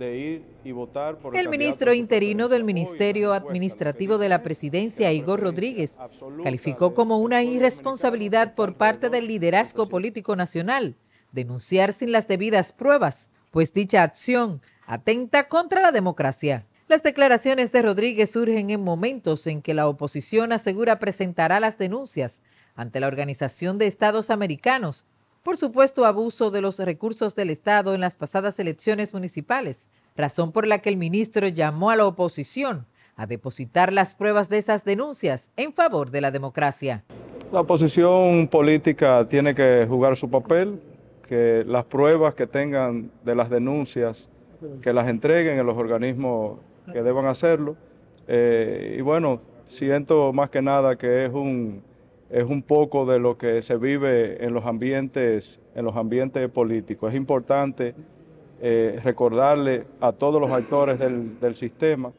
el, el ministro interino del Ministerio Administrativo de la Presidencia, Igor Rodríguez, calificó como una irresponsabilidad por parte del liderazgo político nacional denunciar sin las debidas pruebas, pues dicha acción atenta contra la democracia. Las declaraciones de Rodríguez surgen en momentos en que la oposición asegura presentará las denuncias ante la Organización de Estados Americanos por supuesto abuso de los recursos del Estado en las pasadas elecciones municipales, razón por la que el ministro llamó a la oposición a depositar las pruebas de esas denuncias en favor de la democracia. La oposición política tiene que jugar su papel, que las pruebas que tengan de las denuncias, que las entreguen en los organismos que deban hacerlo. Eh, y bueno, siento más que nada que es un, es un poco de lo que se vive en los ambientes, en los ambientes políticos. Es importante eh, recordarle a todos los actores del, del, sistema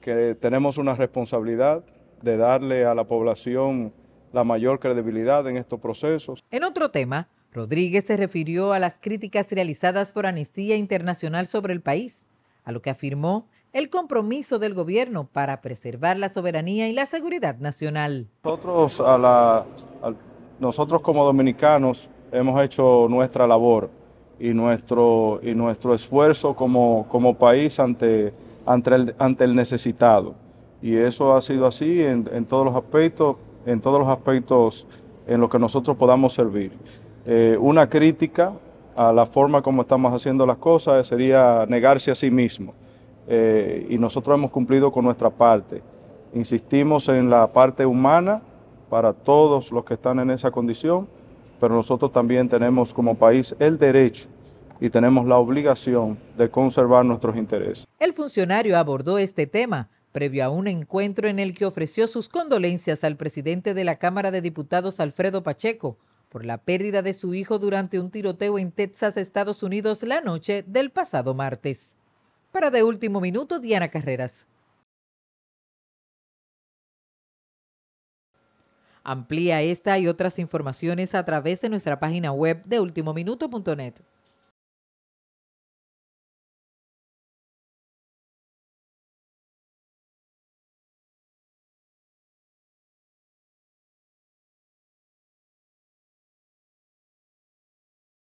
que tenemos una responsabilidad de darle a la población la mayor credibilidad en estos procesos. En otro tema, Rodríguez se refirió a las críticas realizadas por Amnistía Internacional sobre el país, a lo que afirmó el compromiso del gobierno para preservar la soberanía y la seguridad nacional. Nosotros, como dominicanos hemos hecho nuestra labor y nuestro, esfuerzo como, país ante, el, necesitado. Y eso ha sido así en, todos los aspectos, en todos los aspectos en los que nosotros podamos servir. Eh, una crítica a la forma como estamos haciendo las cosas sería negarse a sí mismo. Eh, y nosotros hemos cumplido con nuestra parte. Insistimos en la parte humana para todos los que están en esa condición, pero nosotros también tenemos como país el derecho y tenemos la obligación de conservar nuestros intereses. El funcionario abordó este tema previo a un encuentro en el que ofreció sus condolencias al presidente de la Cámara de Diputados, Alfredo Pacheco, por la pérdida de su hijo durante un tiroteo en Texas, Estados Unidos, la noche del pasado martes. Para de último minuto, Diana Carreras. Amplía esta y otras informaciones a través de nuestra página web de ultimominuto.net.